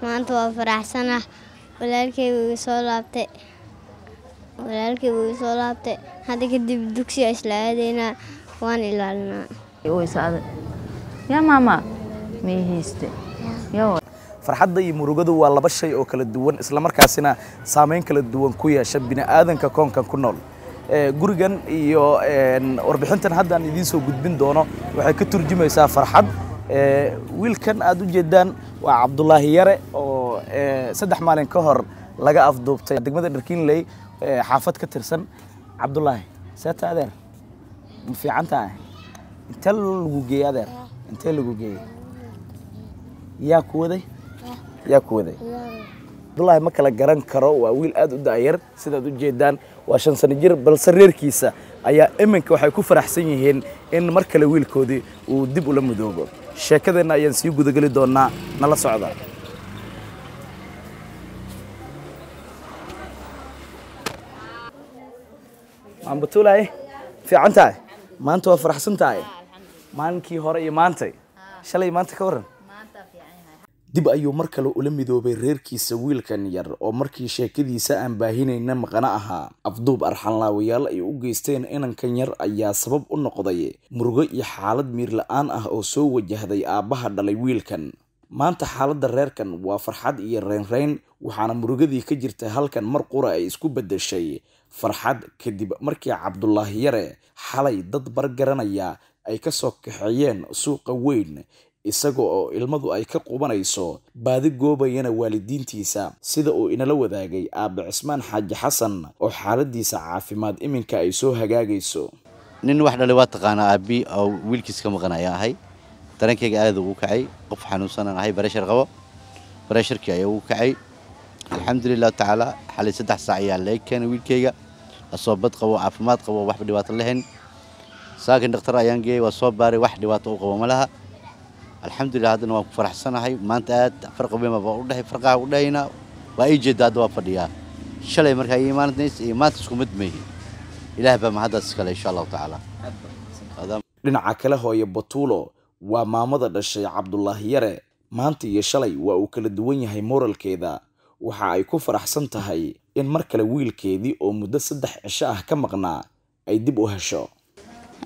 maanta waa faraxsanah walaalkeyga igu soo laabtay walaalkeyga igu soo laabtay hadda kadib dugsi isla aadaynaa waan ilaalinaa yaa maama may hayste farxadda iyo murugadu waa laba shay oo kala duwan isla markaasina saameyn kala duwan ku yeesha bini aadanka koonkan ku nool eh, gurigan iyo eh, warbixintan haddaan idiin soo gudbin doono waxay ka turjumaysaa farxad Eh, wiilkan aad u jeedaan waa cabdulaahi yare oo eh, saddex maalin ka hor laga afduubtay degmada dharkiinley eh, xaafad ka tirsan cabdulaahi seeta adeer ma fiican tahay intee lagu geeyey adeer intee lagu geeyey yaa ku waday yaa ku waday cabdullaahi ma kala garan karo waa wiil aad u da'yar sidaad u jeedaan waa shan sano jir balse reerkiisa ayaa iminka waxay ku faraxsan yihiin in mar kale wiilkoodii uu dib ula midoobo sheekadeenna ayaan sii gudageli doonnaa nala socda maambatuulaay fiican tahay maanta waa faraxsan tahay maalinkii hore iyo maantay shalay maanta ka warran dib ayuu mar kale ula midoobay reerkiisa wiilkan yar oo markii sheekadiisa aan baahinayna maqana ahaa afduub arxanlaawayaal ay u geysteen inankan yar ayaa sabab u noqday murugo iyo xaalad miir aan ah oo soo wajahday aabbaha dhalay wiilkan maanta xaaladda reerkan waa farxad iyo reynreyn waxaana murugadii ka jirtay halkan mar qura ay isku beddeshay farxad kadib markii cabdulaahi yare xalay dad bargaranaya ay ka soo kaxeeyeen suuqa weyn isaga oo ilmadu ay ka qubanayso baadi goobayana waalidiintiisa sida uu inala wadaagay aabbe cismaan xaaji xasan oo xaaladiisa caafimaad iminka ay soo hagaagayso nin wax dhalay waa taqaanaa aabbi oo wiilkiis ka maqan ayaa ahay darankeyga aada ugu kacay qof xanuunsanaan ahay bareshar qabo baresharkii ayaa ugu kacay alxamdulilah tacaala xalay saddex saac ayaa leeg keenay wiilkeyga asoo bad qabo caafimaad qabo waxba dhibaato lahayn saakin dhakhtar ayaan geeyay waa soo baaray wax dhibaato u qabo ma laha alxamdulilah haddana waan ku faraxsanahay maanta aad farqabema baa udheay farqaha udhehaynaa waa ii jeeda hadda waa fadhiyaa shalay markaa ii imaanadays iyo maanta isku mid meehi ilaah baa mahaddaas iskale insha allahu tacaala dhinaca kale hooye batuulo waa maamada dhashay cabdulaahi yare maanta iyo shalay waa uu kala duwan yahay mooralkeeda waxa ay ku faraxsan tahay in mar kale wiilkeedii oo muddo saddex cisho ah ka maqnaa ay dib u hesho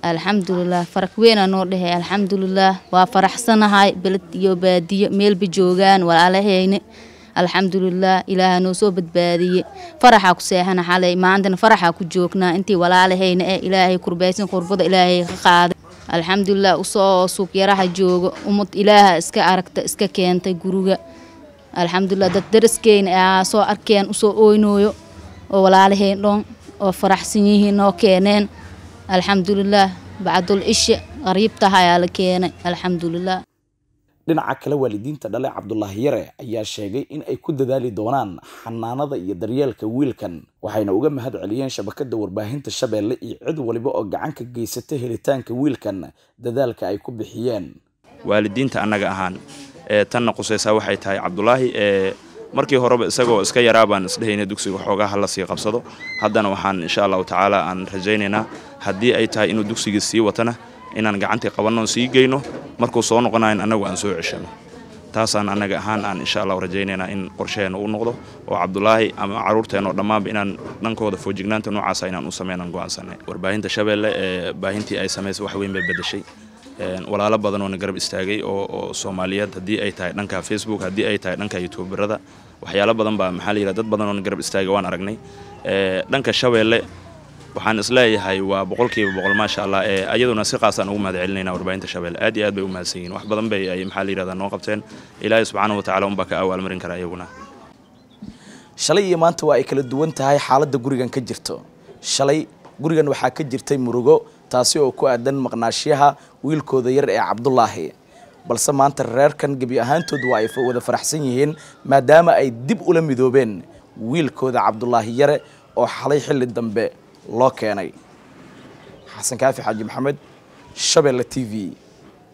alxamdulilah farag weyna noo dhehe alxamdulilah waa faraxsanahay beled iyo baadiyo meelba joogaan walaalaheyne alxamdulilah ilaaha noo soo badbaadiye faraxaa ku seexana xalay maantana faraxaa ku joognaa intii walaalaheyna eh ilaahay kurbaysan qurbada ilaahay ka qaaday alxamdulilah usoo suuq yaraha jooga ummad ilaaha iska aragta iska keentay guriga alxamdulilah dad daraskeyna soo arkeen usoo oynooyo oo walaalaheen dhon oo faraxsan yihiin noo keeneen alxamdulilaah bacdul ishe qariibtaha ayaa la keenay alxamdulilah dhinaca kale waalidiinta dhale cabdulaahi yare ayaa sheegay in ay ku dadaali doonaan xanaanada iyo daryeelka wiilkan waxayna uga mahad celiyeen shabakada warbaahinta shabeelle iyo cid waliba oo gacan ka geysata helitaanka wiilkan dadaalka ay ku bixiyeen waalidiinta annaga ahaan ee tanna qusaysaa waxay tahay cabdulaahi markii horeba isagoo iska yaraa baan isdhahayna dugsiga xoogaha la sii qabsado haddana waxaan insha allahu tacaala aan rajaynaynaa haddii ay tahay inuu dugsigii sii watana inaan gacantii qabannoon sii geyno markuu soo noqonayan annagu aan soo ceshano taasaan anaga ahaan aan insha allahu rajaynaynaa in qorshaheenna u noqdo oo cabdulaahi ama caruurteenoo dhammaanba inaan dhankooda foojignaanta noocaasa inaan u samaynaan go'aansanay warbaahinta shabeelle ee baahintii ay samaysay wax weyn bay bedeshay walaalo badan oona garab istaagay oo soomaaliyeed haddii ay tahay dhanka facebook haddii ay tahay dhanka youtuubarada waxyaalo badan baa maxaa layihah dad badan oo garab istaagay waan aragnay dhanka shabeelle waxaan isleeyahay waa boqolkiiba boqol maasha allah iyaduna si qaasaan ugu mahad warbaahinta shabeelle aad iyo aad bay u mahadsan yihin wax badan bay ay maxaa layihahdaa noo qabteen ilaahay subxaana watacala unbaa ka awaal kara iyaguna shalay iyo maanta waa ay kala duwan tahay xaaladda gurigan ka jirto shalay gurigan waxaa ka jirtay murugo taasi oo ku aadan maqnaashyaha wiilkooda yar ee cabdulaahi balse maanta reerkan gebi ahaantood waa ay wada faraxsan yihiin maadaama ay dib ula midoobeen wiilkooda cabdulaahi yare oo xalay xilli dambe loo keenay xasan kaafi xaaji maxamed shabeelle t v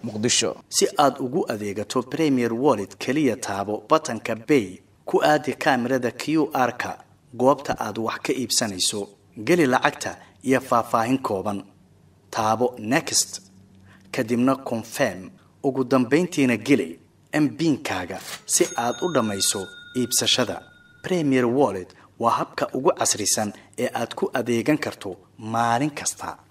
muqdisho si aada ugu adeegato premier wallet keliya taabo batanka bay ku aadi kaamirada q r ka goobta aad wax ka iibsanayso geli lacagta iyo faahfaahin kooban taabo next kadibna confirm ugu dambayntiina geli mbinkaaga si aad u dhammayso iibsashada premier wallet waa habka ugu casrisan ee aad ku adeegan karto maalin kasta